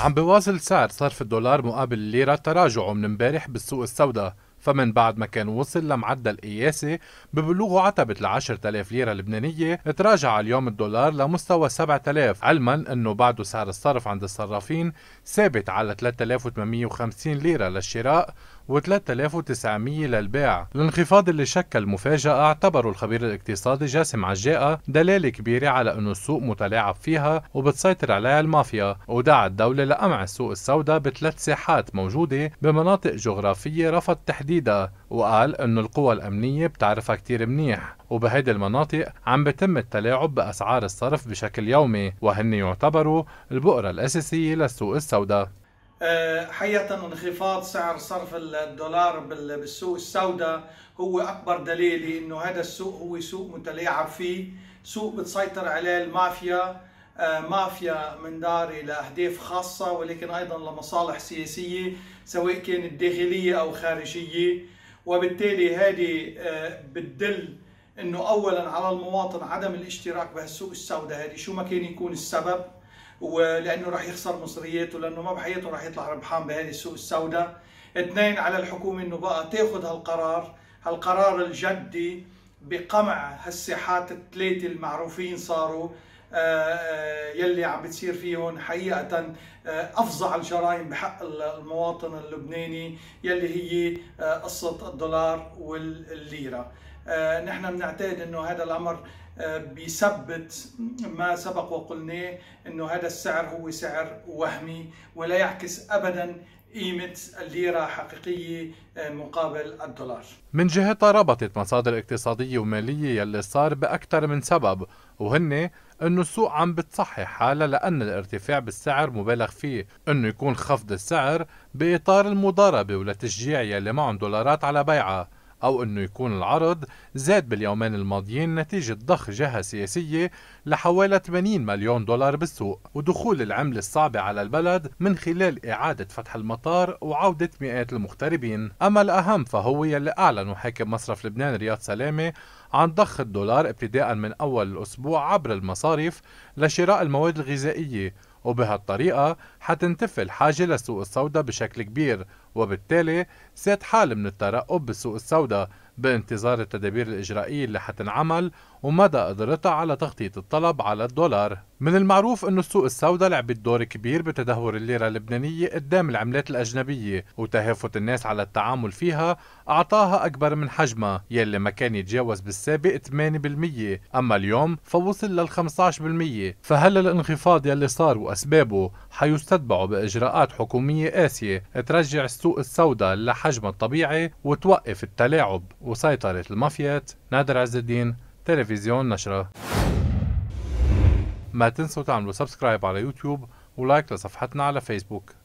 عم بواصل سعر صرف الدولار مقابل الليرة تراجعه من امبارح بالسوق السوداء فمن بعد ما كان وصل لمعدل قياسي ببلوغه عتبة ال 10000 ليرة لبنانية تراجع اليوم الدولار لمستوى 7000 علما انه بعده سعر الصرف عند الصرافين ثابت على 3850 ليرة للشراء و3900 للبيع الانخفاض اللي شكل مفاجأة اعتبره الخبير الاقتصادي جاسم عجاقة دلالة كبيرة على أن السوق متلاعب فيها وبتسيطر عليها المافيا ودعا الدولة لقمع السوق السوداء بثلاث ساحات موجودة بمناطق جغرافية رفض تحديدها وقال أن القوى الأمنية بتعرفها كتير منيح وبهيدي المناطق عم بتم التلاعب بأسعار الصرف بشكل يومي وهن يعتبروا البؤرة الأساسية للسوق السوداء آه، حقيقة انخفاض سعر صرف الدولار بالسوق السوداء هو أكبر دليل إنه هذا السوق هو سوق متلاعب فيه سوق بتسيطر عليه المافيا آه، مافيا من داري لأهداف خاصة ولكن أيضا لمصالح سياسية سواء كانت داخلية أو خارجية وبالتالي هذه آه، بتدل انه اولا على المواطن عدم الاشتراك بهالسوق السوداء هذه شو ما كان يكون السبب ولانه راح يخسر مصرياته لانه ما بحياته راح يطلع ربحان بهذه السوق السوداء اثنين على الحكومه انه بقى تاخذ هالقرار هالقرار الجدي بقمع هالساحات الثلاثه المعروفين صاروا آه، آه، يلي عم بتصير فيهم حقيقة آه، أفظع الجرائم بحق المواطن اللبناني يلي هي قصة الدولار والليرة آه، نحن بنعتقد انه هذا الامر آه، بيثبت ما سبق وقلناه انه هذا السعر هو سعر وهمي ولا يعكس ابدا قيمة الليرة حقيقية آه، مقابل الدولار من جهتها ربطت مصادر اقتصادية ومالية يلي صار بأكثر من سبب وهن انه السوق عم بتصحح حالها لان الارتفاع بالسعر مبالغ فيه انه يكون خفض السعر باطار المضاربه ولتشجيع يلي معهم دولارات على بيعها أو أنه يكون العرض زاد باليومين الماضيين نتيجة ضخ جهة سياسية لحوالي 80 مليون دولار بالسوق ودخول العملة الصعبة على البلد من خلال إعادة فتح المطار وعودة مئات المغتربين أما الأهم فهو يلي أعلن حاكم مصرف لبنان رياض سلامة عن ضخ الدولار ابتداء من أول الأسبوع عبر المصارف لشراء المواد الغذائية وبهالطريقة حتنتفي الحاجة لسوق السوداء بشكل كبير وبالتالي سيتحال من الترقب بالسوق السوداء بانتظار التدابير الإجرائية اللي حتنعمل ومدى قدرتها على تغطية الطلب على الدولار من المعروف أن السوق السوداء لعبت دور كبير بتدهور الليرة اللبنانية قدام العملات الأجنبية وتهافت الناس على التعامل فيها أعطاها أكبر من حجمها يلي ما كان يتجاوز بالسابق 8% أما اليوم فوصل لل 15% فهل الانخفاض يلي صار وأسبابه حيستتبعوا بإجراءات حكومية قاسية ترجع السوق السوداء لحجمها الطبيعي وتوقف التلاعب وسيطرة المافيات نادر عز الدين تلفزيون نشرة ما تنسوا تعملوا سبسكرايب على يوتيوب ولايك لصفحتنا على فيسبوك